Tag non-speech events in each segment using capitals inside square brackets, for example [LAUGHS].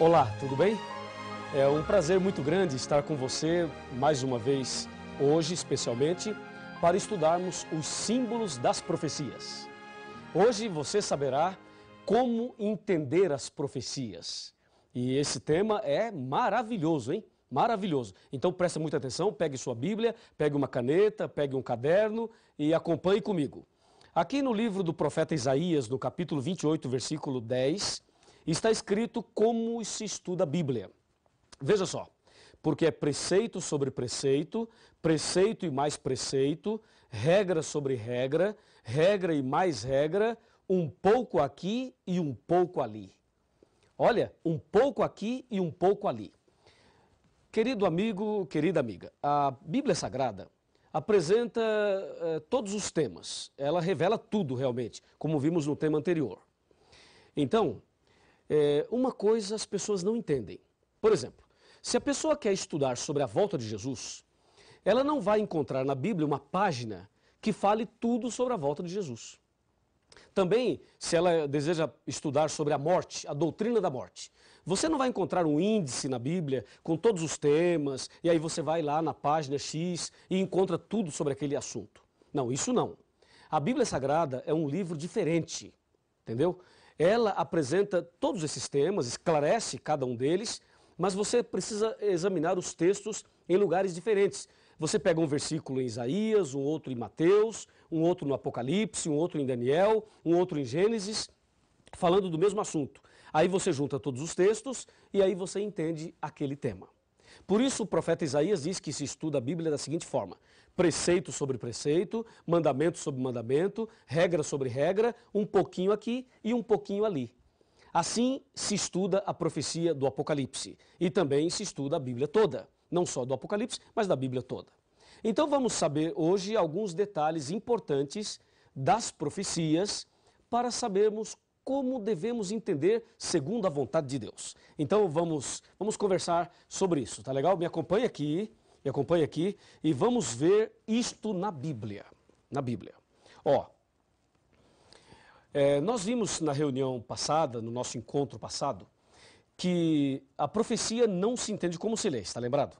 Olá, tudo bem? É um prazer muito grande estar com você mais uma vez, hoje especialmente, para estudarmos os símbolos das profecias. Hoje você saberá como entender as profecias. E esse tema é maravilhoso, hein? Maravilhoso. Então presta muita atenção, pegue sua Bíblia, pegue uma caneta, pegue um caderno e acompanhe comigo. Aqui no livro do profeta Isaías, no capítulo 28, versículo 10, está escrito como se estuda a Bíblia. Veja só, porque é preceito sobre preceito, preceito e mais preceito, regra sobre regra, regra e mais regra, um pouco aqui e um pouco ali. Olha, um pouco aqui e um pouco ali. Querido amigo, querida amiga, a Bíblia Sagrada apresenta eh, todos os temas. Ela revela tudo realmente, como vimos no tema anterior. Então, é, uma coisa as pessoas não entendem. Por exemplo, se a pessoa quer estudar sobre a volta de Jesus, ela não vai encontrar na Bíblia uma página que fale tudo sobre a volta de Jesus. Também, se ela deseja estudar sobre a morte, a doutrina da morte, você não vai encontrar um índice na Bíblia com todos os temas, e aí você vai lá na página X e encontra tudo sobre aquele assunto. Não, isso não. A Bíblia Sagrada é um livro diferente, entendeu? Ela apresenta todos esses temas, esclarece cada um deles, mas você precisa examinar os textos em lugares diferentes. Você pega um versículo em Isaías, um outro em Mateus, um outro no Apocalipse, um outro em Daniel, um outro em Gênesis, falando do mesmo assunto. Aí você junta todos os textos e aí você entende aquele tema. Por isso, o profeta Isaías diz que se estuda a Bíblia da seguinte forma: preceito sobre preceito, mandamento sobre mandamento, regra sobre regra, um pouquinho aqui e um pouquinho ali. Assim se estuda a profecia do Apocalipse e também se estuda a Bíblia toda, não só do Apocalipse, mas da Bíblia toda. Então vamos saber hoje alguns detalhes importantes das profecias para sabermos como devemos entender segundo a vontade de Deus. Então vamos, vamos conversar sobre isso, tá legal? Me acompanha aqui acompanhe aqui e vamos ver isto na Bíblia. Na Bíblia. Ó, é, nós vimos na reunião passada, no nosso encontro passado, que a profecia não se entende como se lê, está lembrado?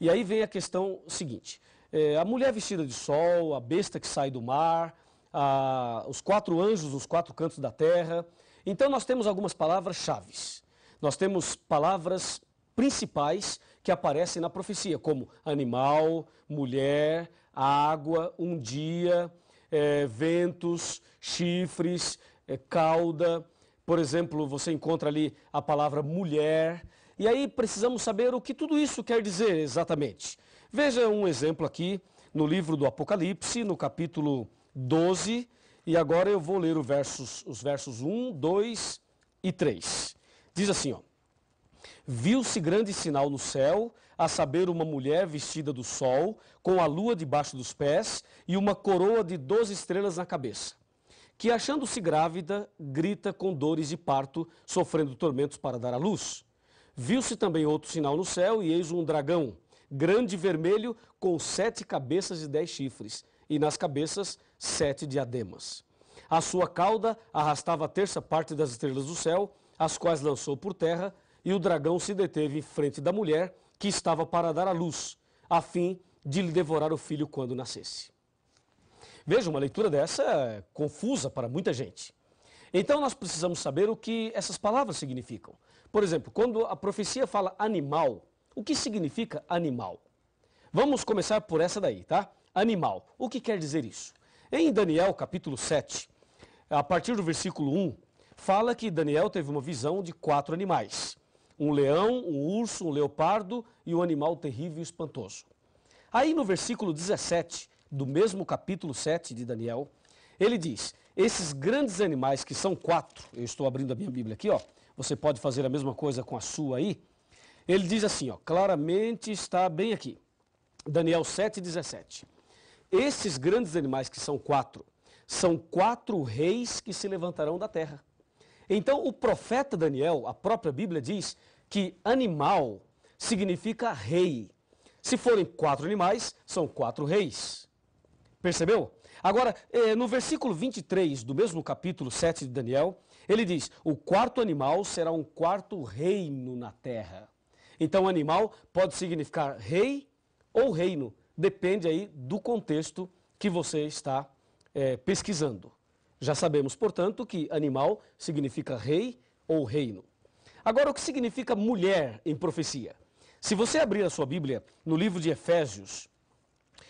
E aí vem a questão seguinte: é, a mulher vestida de sol, a besta que sai do mar, a, os quatro anjos dos quatro cantos da terra. Então nós temos algumas palavras chaves. Nós temos palavras principais que aparecem na profecia, como animal, mulher, água, um dia, é, ventos, chifres, é, cauda. Por exemplo, você encontra ali a palavra mulher. E aí precisamos saber o que tudo isso quer dizer exatamente. Veja um exemplo aqui no livro do Apocalipse, no capítulo 12. E agora eu vou ler versos, os versos 1, 2 e 3. Diz assim, ó. Viu-se grande sinal no céu, a saber, uma mulher vestida do sol, com a lua debaixo dos pés e uma coroa de doze estrelas na cabeça, que, achando-se grávida, grita com dores de parto, sofrendo tormentos para dar à luz. Viu-se também outro sinal no céu, e eis um dragão, grande e vermelho, com sete cabeças e dez chifres, e nas cabeças sete diademas. A sua cauda arrastava a terça parte das estrelas do céu, as quais lançou por terra, e o dragão se deteve em frente da mulher que estava para dar à luz, a fim de lhe devorar o filho quando nascesse. Veja, uma leitura dessa é confusa para muita gente. Então nós precisamos saber o que essas palavras significam. Por exemplo, quando a profecia fala animal, o que significa animal? Vamos começar por essa daí, tá? Animal. O que quer dizer isso? Em Daniel capítulo 7, a partir do versículo 1, fala que Daniel teve uma visão de quatro animais um leão, um urso, um leopardo e um animal terrível e espantoso. Aí no versículo 17 do mesmo capítulo 7 de Daniel, ele diz: Esses grandes animais, que são quatro, eu estou abrindo a minha Bíblia aqui, ó, você pode fazer a mesma coisa com a sua aí. Ele diz assim, ó, claramente está bem aqui. Daniel 7, 17. Esses grandes animais, que são quatro, são quatro reis que se levantarão da terra. Então, o profeta Daniel, a própria Bíblia diz que animal significa rei. Se forem quatro animais, são quatro reis. Percebeu? Agora, eh, no versículo 23 do mesmo capítulo 7 de Daniel, ele diz: O quarto animal será um quarto reino na terra. Então, animal pode significar rei ou reino, depende aí do contexto que você está é, pesquisando. Já sabemos, portanto, que animal significa rei ou reino. Agora, o que significa mulher em profecia? Se você abrir a sua Bíblia no livro de Efésios,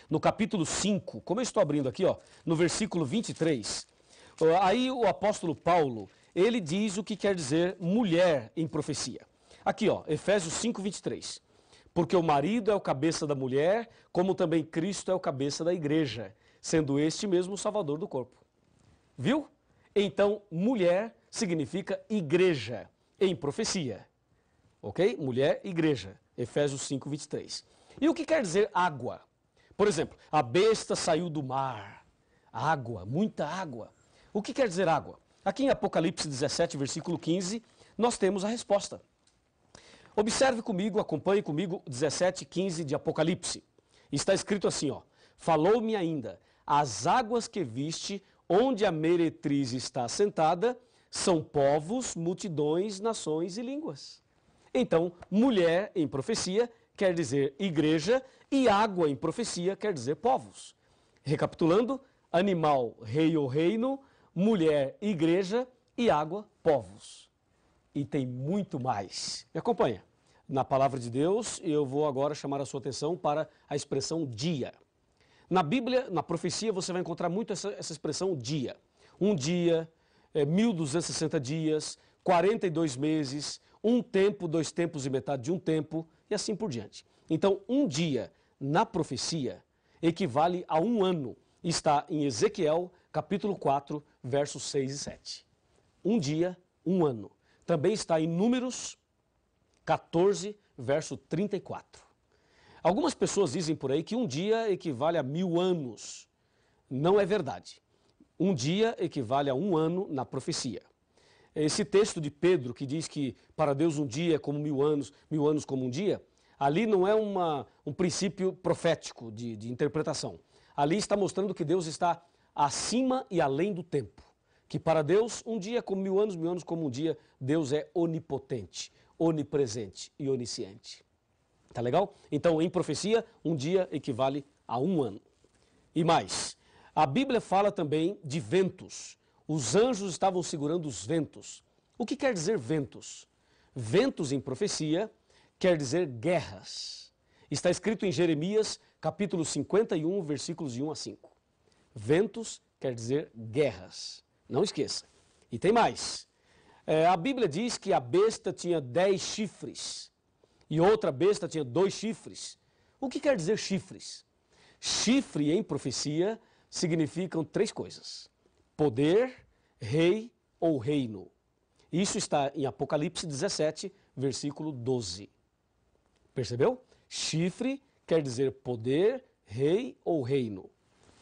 no capítulo 5, como eu estou abrindo aqui, ó, no versículo 23, aí o apóstolo Paulo, ele diz o que quer dizer mulher em profecia. Aqui, ó, Efésios 5, 23. Porque o marido é o cabeça da mulher, como também Cristo é o cabeça da igreja, sendo este mesmo o salvador do corpo. Viu? Então, mulher significa igreja em profecia. Ok? Mulher, igreja. Efésios 5, 23. E o que quer dizer água? Por exemplo, a besta saiu do mar. Água, muita água. O que quer dizer água? Aqui em Apocalipse 17, versículo 15, nós temos a resposta. Observe comigo, acompanhe comigo 17, 15 de Apocalipse. Está escrito assim, ó. Falou-me ainda, as águas que viste Onde a meretriz está assentada, são povos, multidões, nações e línguas. Então, mulher em profecia quer dizer igreja e água em profecia quer dizer povos. Recapitulando, animal, rei ou reino, mulher, igreja e água, povos. E tem muito mais. Me acompanha. Na palavra de Deus, eu vou agora chamar a sua atenção para a expressão dia. Na Bíblia, na profecia, você vai encontrar muito essa, essa expressão dia. Um dia, é, 1260 dias, 42 meses, um tempo, dois tempos e metade de um tempo, e assim por diante. Então, um dia na profecia equivale a um ano. Está em Ezequiel, capítulo 4, versos 6 e 7. Um dia, um ano. Também está em Números 14, verso 34. Algumas pessoas dizem por aí que um dia equivale a mil anos. Não é verdade. Um dia equivale a um ano na profecia. Esse texto de Pedro que diz que para Deus um dia é como mil anos, mil anos como um dia, ali não é uma, um princípio profético de, de interpretação. Ali está mostrando que Deus está acima e além do tempo. Que para Deus um dia é como mil anos, mil anos como um dia, Deus é onipotente, onipresente e onisciente. Tá legal? Então, em profecia, um dia equivale a um ano. E mais, a Bíblia fala também de ventos. Os anjos estavam segurando os ventos. O que quer dizer ventos? Ventos em profecia quer dizer guerras. Está escrito em Jeremias, capítulo 51, versículos de 1 a 5. Ventos quer dizer guerras. Não esqueça. E tem mais. É, a Bíblia diz que a besta tinha dez chifres e outra besta tinha dois chifres. O que quer dizer chifres? Chifre em profecia significam três coisas: poder, rei ou reino. Isso está em Apocalipse 17, versículo 12. Percebeu? Chifre quer dizer poder, rei ou reino.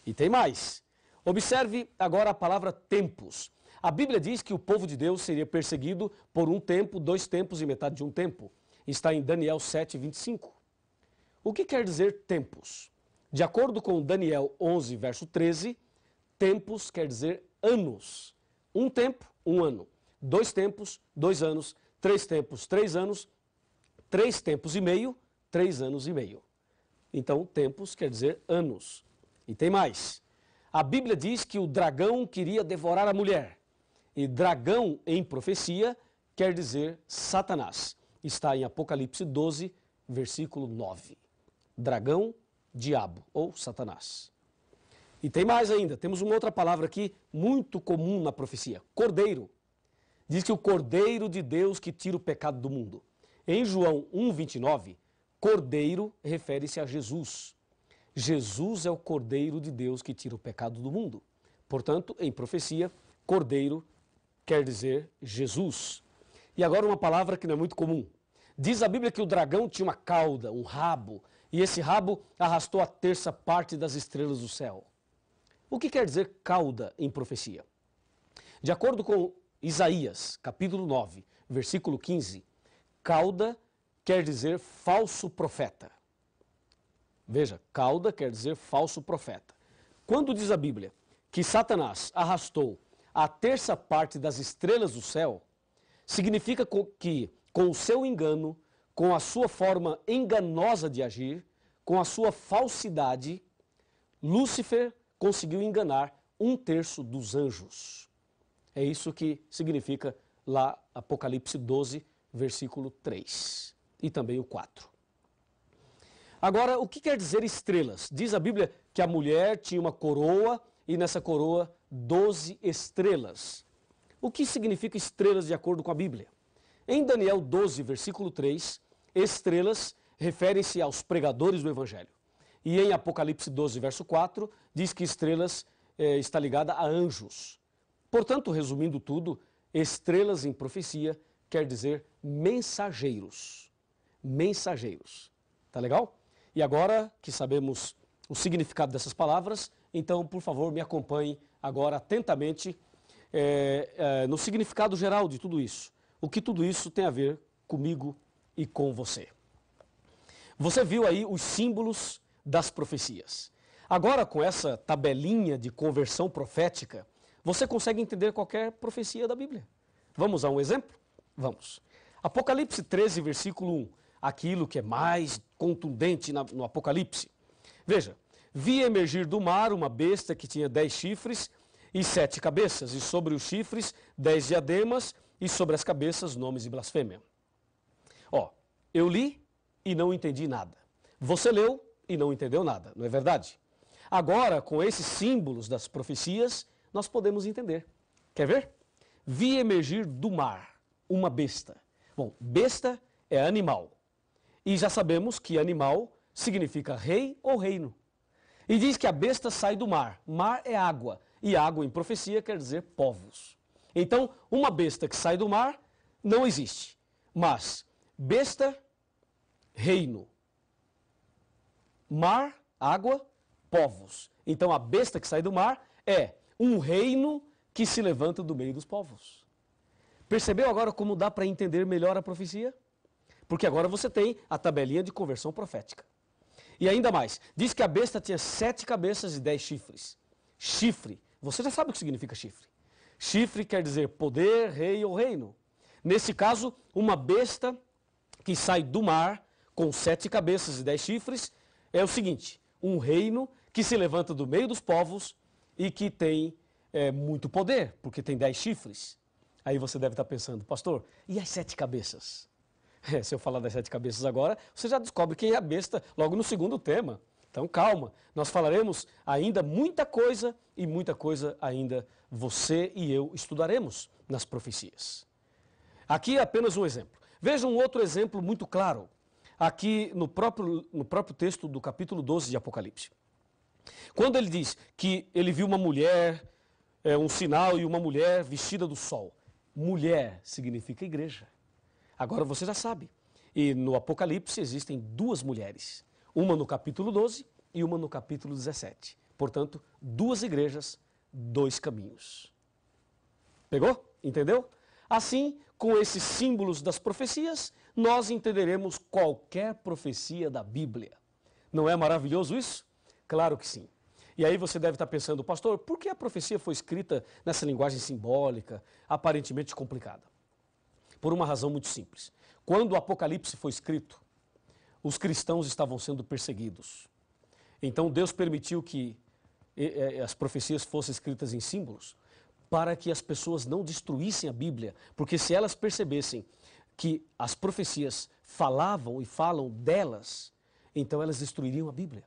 E tem mais. Observe agora a palavra tempos. A Bíblia diz que o povo de Deus seria perseguido por um tempo, dois tempos e metade de um tempo está em Daniel 7, 25. O que quer dizer tempos? De acordo com Daniel 11, verso 13, tempos quer dizer anos. Um tempo, um ano. Dois tempos, dois anos. Três tempos, três anos. Três tempos e meio, três anos e meio. Então, tempos quer dizer anos. E tem mais. A Bíblia diz que o dragão queria devorar a mulher. E dragão em profecia quer dizer Satanás está em Apocalipse 12, versículo 9. Dragão, diabo ou Satanás. E tem mais ainda, temos uma outra palavra aqui muito comum na profecia: cordeiro. Diz que o cordeiro de Deus que tira o pecado do mundo. Em João 1:29, cordeiro refere-se a Jesus. Jesus é o cordeiro de Deus que tira o pecado do mundo. Portanto, em profecia, cordeiro quer dizer Jesus. E agora uma palavra que não é muito comum, Diz a Bíblia que o dragão tinha uma cauda, um rabo, e esse rabo arrastou a terça parte das estrelas do céu. O que quer dizer cauda em profecia? De acordo com Isaías, capítulo 9, versículo 15, cauda quer dizer falso profeta. Veja, cauda quer dizer falso profeta. Quando diz a Bíblia que Satanás arrastou a terça parte das estrelas do céu, significa que com o seu engano, com a sua forma enganosa de agir, com a sua falsidade, Lúcifer conseguiu enganar um terço dos anjos. É isso que significa lá Apocalipse 12, versículo 3 e também o 4. Agora, o que quer dizer estrelas? Diz a Bíblia que a mulher tinha uma coroa e nessa coroa 12 estrelas. O que significa estrelas de acordo com a Bíblia? Em Daniel 12, versículo 3, estrelas referem-se aos pregadores do Evangelho. E em Apocalipse 12, verso 4, diz que estrelas eh, está ligada a anjos. Portanto, resumindo tudo, estrelas em profecia quer dizer mensageiros. Mensageiros. Tá legal? E agora que sabemos o significado dessas palavras, então, por favor, me acompanhe agora atentamente eh, eh, no significado geral de tudo isso o que tudo isso tem a ver comigo e com você. Você viu aí os símbolos das profecias. Agora, com essa tabelinha de conversão profética, você consegue entender qualquer profecia da Bíblia. Vamos a um exemplo? Vamos. Apocalipse 13, versículo 1. Aquilo que é mais contundente no Apocalipse. Veja: vi emergir do mar uma besta que tinha dez chifres e sete cabeças, e sobre os chifres dez diademas e sobre as cabeças nomes e blasfêmia. Ó, eu li e não entendi nada. Você leu e não entendeu nada, não é verdade? Agora, com esses símbolos das profecias, nós podemos entender. Quer ver? Vi emergir do mar uma besta. Bom, besta é animal. E já sabemos que animal significa rei ou reino. E diz que a besta sai do mar. Mar é água. E água em profecia quer dizer povos. Então, uma besta que sai do mar não existe. Mas besta, reino. Mar, água, povos. Então, a besta que sai do mar é um reino que se levanta do meio dos povos. Percebeu agora como dá para entender melhor a profecia? Porque agora você tem a tabelinha de conversão profética. E ainda mais, diz que a besta tinha sete cabeças e dez chifres. Chifre, você já sabe o que significa chifre. Chifre quer dizer poder, rei ou reino. Nesse caso, uma besta que sai do mar com sete cabeças e dez chifres é o seguinte: um reino que se levanta do meio dos povos e que tem é, muito poder, porque tem dez chifres. Aí você deve estar pensando, pastor, e as sete cabeças? É, [LAUGHS] se eu falar das sete cabeças agora, você já descobre quem é a besta logo no segundo tema. Então calma, nós falaremos ainda muita coisa e muita coisa ainda você e eu estudaremos nas profecias. Aqui é apenas um exemplo. Veja um outro exemplo muito claro, aqui no próprio, no próprio texto do capítulo 12 de Apocalipse. Quando ele diz que ele viu uma mulher, é, um sinal e uma mulher vestida do sol. Mulher significa igreja. Agora você já sabe. E no Apocalipse existem duas mulheres. Uma no capítulo 12 e uma no capítulo 17. Portanto, duas igrejas, dois caminhos. Pegou? Entendeu? Assim, com esses símbolos das profecias, nós entenderemos qualquer profecia da Bíblia. Não é maravilhoso isso? Claro que sim. E aí você deve estar pensando, pastor, por que a profecia foi escrita nessa linguagem simbólica, aparentemente complicada? Por uma razão muito simples. Quando o Apocalipse foi escrito, os cristãos estavam sendo perseguidos. Então Deus permitiu que eh, eh, as profecias fossem escritas em símbolos para que as pessoas não destruíssem a Bíblia, porque se elas percebessem que as profecias falavam e falam delas, então elas destruiriam a Bíblia.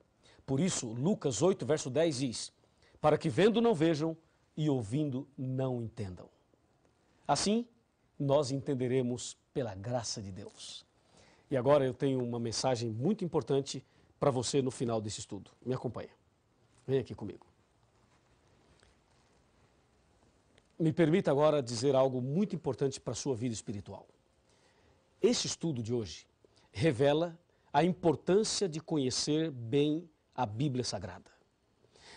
Por isso, Lucas 8, verso 10 diz: Para que vendo não vejam e ouvindo não entendam. Assim, nós entenderemos pela graça de Deus. E agora eu tenho uma mensagem muito importante para você no final desse estudo. Me acompanha. Vem aqui comigo. Me permita agora dizer algo muito importante para a sua vida espiritual. Esse estudo de hoje revela a importância de conhecer bem a Bíblia Sagrada.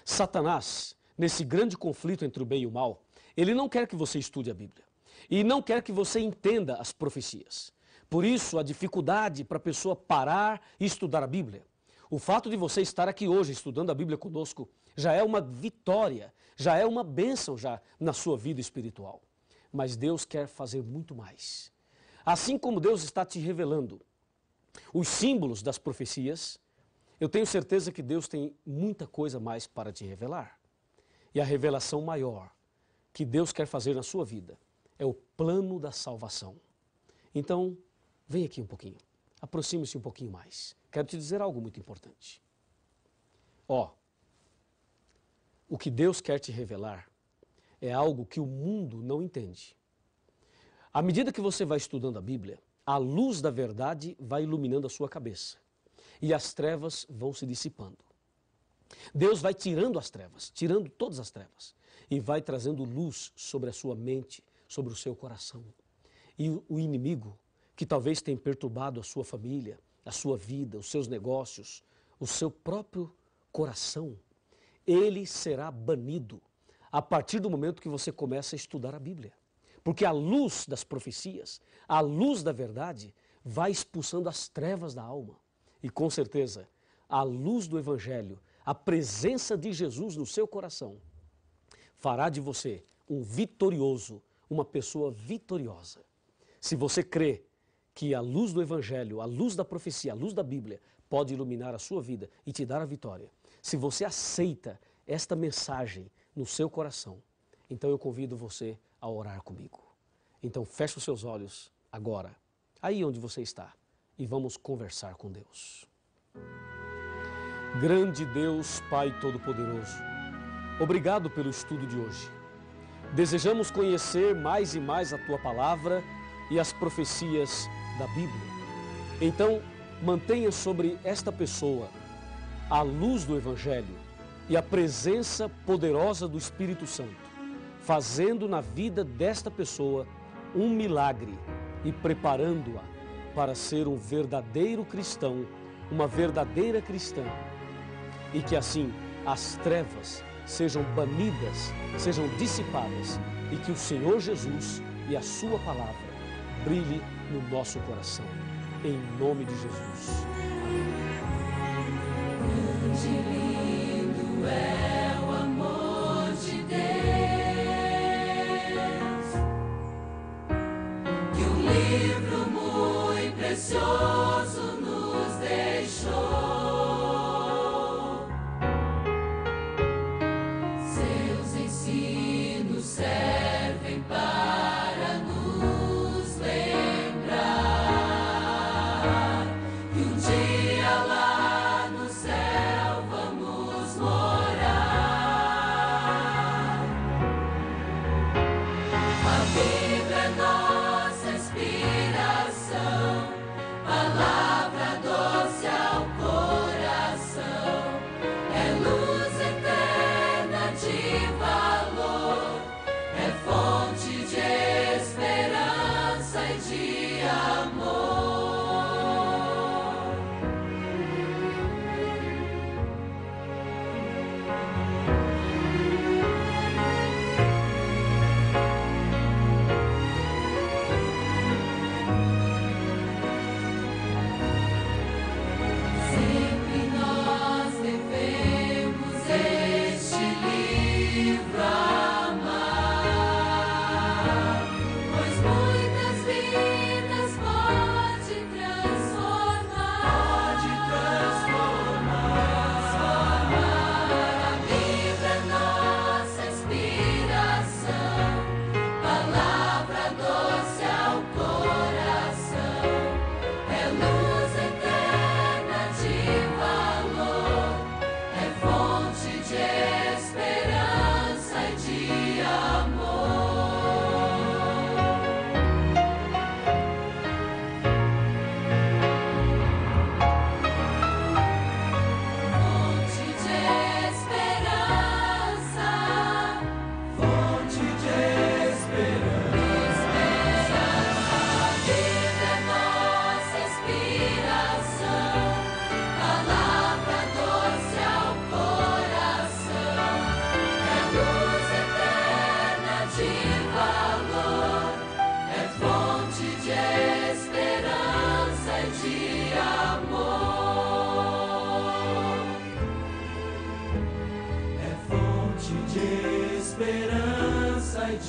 Satanás, nesse grande conflito entre o bem e o mal, ele não quer que você estude a Bíblia e não quer que você entenda as profecias. Por isso, a dificuldade para a pessoa parar e estudar a Bíblia. O fato de você estar aqui hoje estudando a Bíblia conosco já é uma vitória, já é uma bênção já na sua vida espiritual. Mas Deus quer fazer muito mais. Assim como Deus está te revelando os símbolos das profecias, eu tenho certeza que Deus tem muita coisa mais para te revelar. E a revelação maior que Deus quer fazer na sua vida é o plano da salvação. Então, Vem aqui um pouquinho. Aproxime-se um pouquinho mais. Quero te dizer algo muito importante. Ó, o que Deus quer te revelar é algo que o mundo não entende. À medida que você vai estudando a Bíblia, a luz da verdade vai iluminando a sua cabeça e as trevas vão se dissipando. Deus vai tirando as trevas, tirando todas as trevas, e vai trazendo luz sobre a sua mente, sobre o seu coração. E o inimigo que talvez tenha perturbado a sua família, a sua vida, os seus negócios, o seu próprio coração, ele será banido a partir do momento que você começa a estudar a Bíblia. Porque a luz das profecias, a luz da verdade, vai expulsando as trevas da alma. E com certeza, a luz do Evangelho, a presença de Jesus no seu coração, fará de você um vitorioso, uma pessoa vitoriosa. Se você crê que a luz do Evangelho, a luz da profecia, a luz da Bíblia, pode iluminar a sua vida e te dar a vitória. Se você aceita esta mensagem no seu coração, então eu convido você a orar comigo. Então feche os seus olhos agora, aí onde você está, e vamos conversar com Deus. Grande Deus, Pai Todo-Poderoso, obrigado pelo estudo de hoje. Desejamos conhecer mais e mais a Tua palavra e as profecias da Bíblia. Então, mantenha sobre esta pessoa a luz do Evangelho e a presença poderosa do Espírito Santo, fazendo na vida desta pessoa um milagre e preparando-a para ser um verdadeiro cristão, uma verdadeira cristã. E que assim as trevas sejam banidas, sejam dissipadas e que o Senhor Jesus e a Sua palavra brilhe no nosso coração. Em nome de Jesus. Amém.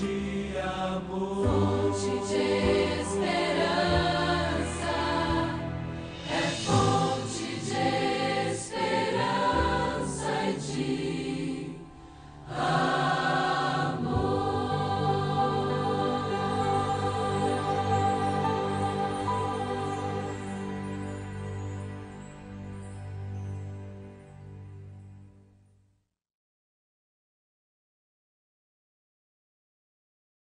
de amor.